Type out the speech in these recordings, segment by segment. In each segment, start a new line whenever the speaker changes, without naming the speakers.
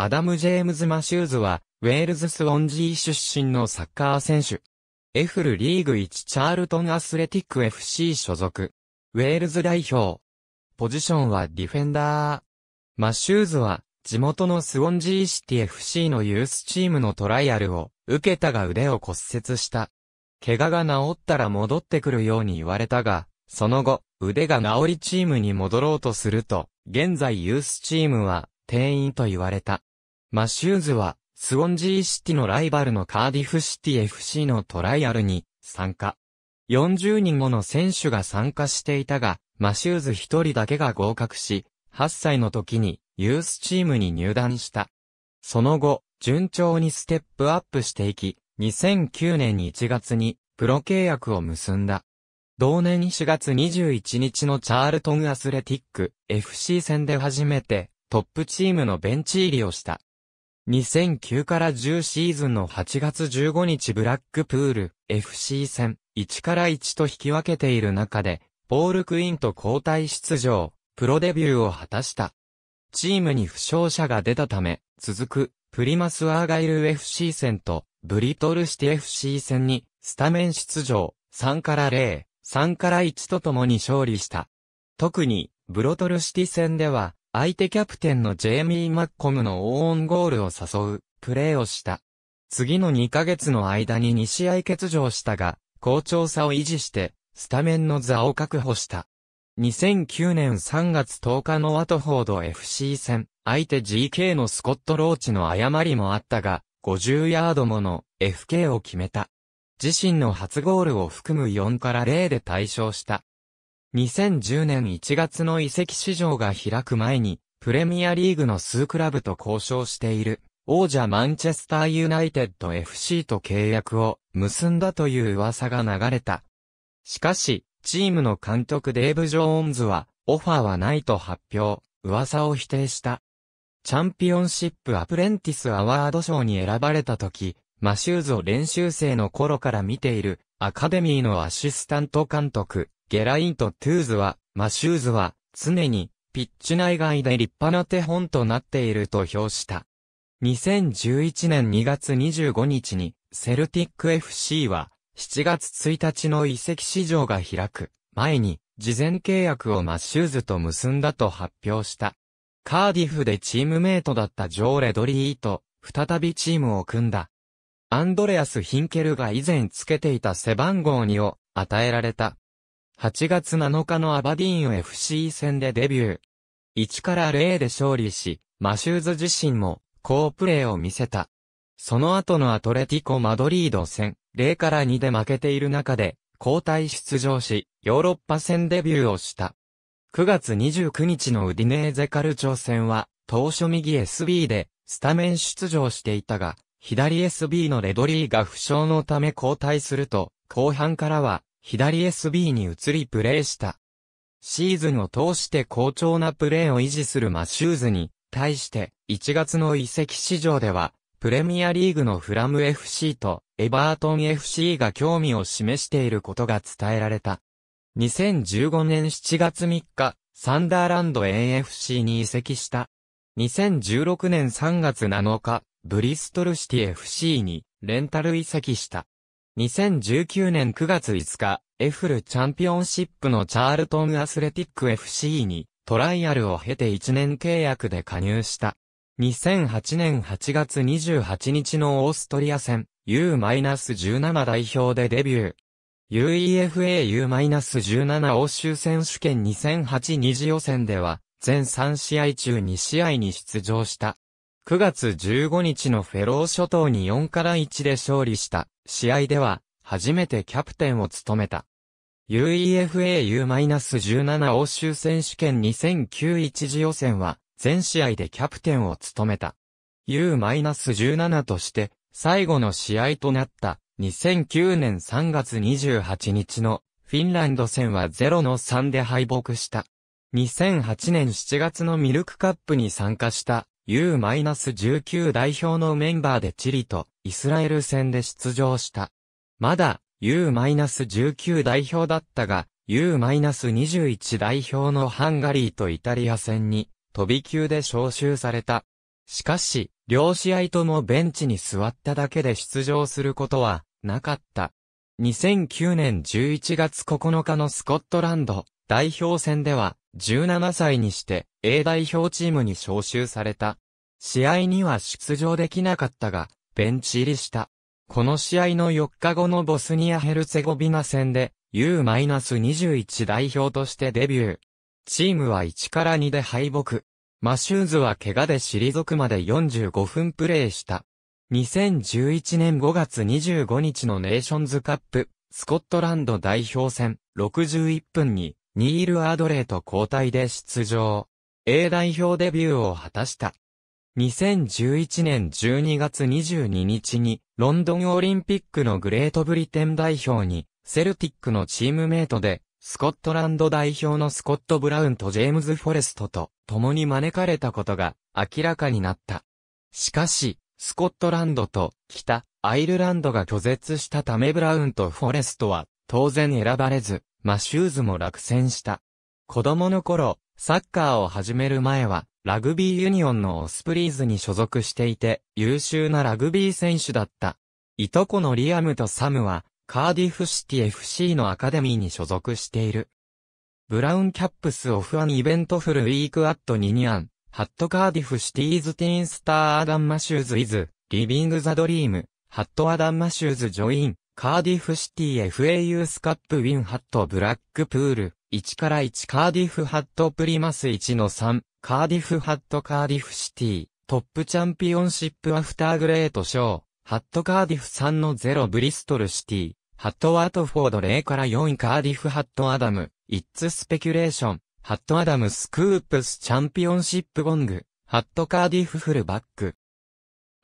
アダム・ジェームズ・マシューズは、ウェールズ・スウォンジー出身のサッカー選手。エフルリーグ1チャールトン・アスレティック FC 所属。ウェールズ代表。ポジションはディフェンダー。マシューズは、地元のスウォンジーシティ FC のユースチームのトライアルを受けたが腕を骨折した。怪我が治ったら戻ってくるように言われたが、その後、腕が治りチームに戻ろうとすると、現在ユースチームは定員と言われた。マシューズは、スウォンジーシティのライバルのカーディフシティ FC のトライアルに参加。40人もの選手が参加していたが、マシューズ1人だけが合格し、8歳の時にユースチームに入団した。その後、順調にステップアップしていき、2009年1月にプロ契約を結んだ。同年4月21日のチャールトンアスレティック FC 戦で初めてトップチームのベンチ入りをした。2009から10シーズンの8月15日ブラックプール FC 戦1から1と引き分けている中で、ポール・クイーンと交代出場、プロデビューを果たした。チームに負傷者が出たため、続くプリマス・アーガイル FC 戦とブリトルシティ FC 戦にスタメン出場3から0、3から1とともに勝利した。特にブロトルシティ戦では相手キャプテンのジェイミー・マッコムのオーンゴールを誘う、プレーをした。次の2ヶ月の間に2試合欠場したが、好調さを維持して、スタメンの座を確保した。2009年3月10日のワトフォード FC 戦、相手 GK のスコット・ローチの誤りもあったが、50ヤードもの FK を決めた。自身の初ゴールを含む4から0で対象した。2010年1月の移籍市場が開く前に、プレミアリーグの数クラブと交渉している、王者マンチェスターユナイテッド FC と契約を結んだという噂が流れた。しかし、チームの監督デーブ・ジョーンズは、オファーはないと発表、噂を否定した。チャンピオンシップアプレンティスアワード賞に選ばれた時、マシューズを練習生の頃から見ている、アカデミーのアシスタント監督、ゲラインとトゥーズは、マシューズは、常に、ピッチ内外で立派な手本となっていると評した。2011年2月25日に、セルティック FC は、7月1日の移籍市場が開く、前に、事前契約をマシューズと結んだと発表した。カーディフでチームメイトだったジョー・レドリーと、再びチームを組んだ。アンドレアス・ヒンケルが以前つけていた背番号2を与えられた。8月7日のアバディーン FC 戦でデビュー。1から0で勝利し、マシューズ自身も好プレーを見せた。その後のアトレティコ・マドリード戦、0から2で負けている中で、交代出場し、ヨーロッパ戦デビューをした。9月29日のウディネーゼカルチョ戦は、当初右 SB で、スタメン出場していたが、左 SB のレドリーが負傷のため交代すると、後半からは、左 SB に移りプレーした。シーズンを通して好調なプレーを維持するマシューズに、対して1月の移籍市場では、プレミアリーグのフラム FC とエバートン FC が興味を示していることが伝えられた。2015年7月3日、サンダーランド AFC に移籍した。2016年3月7日、ブリストルシティ FC にレンタル移籍した。2019年9月5日、エフルチャンピオンシップのチャールトンアスレティック FC にトライアルを経て1年契約で加入した。2008年8月28日のオーストリア戦 U-17 代表でデビュー。UEFA U-17 欧州選手権2008二次予選では全3試合中2試合に出場した。9月15日のフェロー諸島に4から1で勝利した。試合では、初めてキャプテンを務めた。UEFAU-17 欧州選手権2009一次予選は、全試合でキャプテンを務めた。U-17 として、最後の試合となった、2009年3月28日の、フィンランド戦は0の3で敗北した。2008年7月のミルクカップに参加した U-19 代表のメンバーでチリとイスラエル戦で出場した。まだ U-19 代表だったが、U-21 代表のハンガリーとイタリア戦に飛び級で招集された。しかし、両試合ともベンチに座っただけで出場することはなかった。2009年11月9日のスコットランド代表戦では17歳にして A 代表チームに招集された。試合には出場できなかったが、ベンチ入りした。この試合の4日後のボスニア・ヘルツェゴビナ戦で U-21 代表としてデビュー。チームは1から2で敗北。マシューズは怪我で退くまで45分プレーした。2011年5月25日のネーションズカップ、スコットランド代表戦、61分に、ニール・アードレイと交代で出場。A 代表デビューを果たした。2011年12月22日に、ロンドンオリンピックのグレートブリテン代表に、セルティックのチームメイトで、スコットランド代表のスコット・ブラウンとジェームズ・フォレストと共に招かれたことが明らかになった。しかし、スコットランドと北アイルランドが拒絶したためブラウンとフォレストは当然選ばれず、マシューズも落選した。子供の頃、サッカーを始める前はラグビーユニオンのオスプリーズに所属していて、優秀なラグビー選手だった。いとこのリアムとサムは、カーディフシティ FC のアカデミーに所属している。ブラウンキャップスオフアンイベントフルウィークアットニニアン、ハットカーディフシティーズティーンスターアダンマシューズイズ、リビングザドリーム、ハットアダンマシューズジョイン、カーディフシティ FA ユースカップウィンハットブラックプール、1から1カーディフハットプリマス1の3、カーディフ・ハット・カーディフ・シティ、トップチャンピオンシップ・アフター・グレート・ショー、ハット・カーディフ3の0ブリストル・シティ、ハット・ワート・フォード0から4位カーディフ・ハット・アダム、イッツ・スペキュレーション、ハット・アダム・スクープス・チャンピオンシップ・ゴング、ハット・カーディフ・フルバック。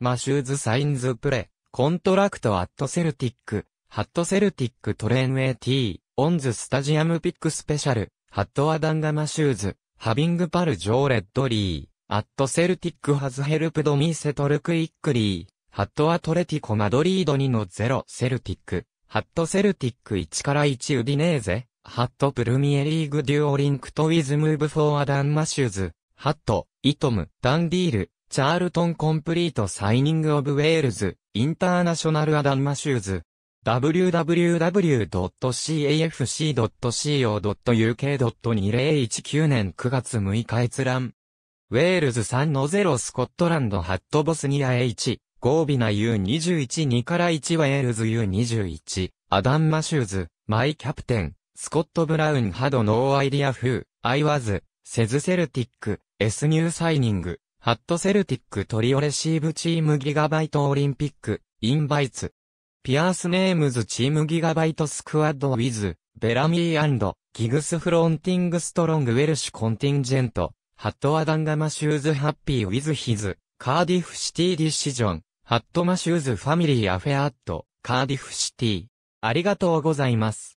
マシューズ・サインズ・プレ、コントラクト・アット・セルティック、ハット・セルティック・トレーン・エティ、オンズ・スタジアム・ピック・スペシャル、ハット・アダンガ・マシューズ。having pal Joe Redley, at Celtic has helped me settle quickly, hat Atletico Madrid 2の0 Celtic, hat Celtic 1から1ウディネーゼ、hat プルミエリーグデュオリンクトウィズムーブフォーアダンマシューズ、hat イトム、ダンディール、チャールトンコンプリートサイニングオブウェールズ、インターナショナルアダンマシューズ、www.cafc.co.2019 u k 年9月6日閲覧。ウェールズ3の0スコットランドハットボスニア H、ゴービナ U212 から1ウェールズ U21、アダン・マシューズ、マイ・キャプテン、スコット・ブラウン・ハド・ノー・アイディア・フー、アイ・ワズ、セズ・セルティック、S・ ニュー・サイニング、ハット・セルティック・トリオ・レシーブ・チーム・ギガバイト・オリンピック、インバイツ。ピアース・ネームズ・チーム・ギガバイト・スクワッド・ウィズ、ベラミーギグス・フロンティング・ストロング・ウェルシュ・コンティンジェント、ハット・アダンガ・マシューズ・ハッピー・ウィズ・ヒズ、カーディフ・シティ・ディシジョン、ハット・マシューズ・ファミリー・アフェアット、カーディフ・シティ。ありがとうございます。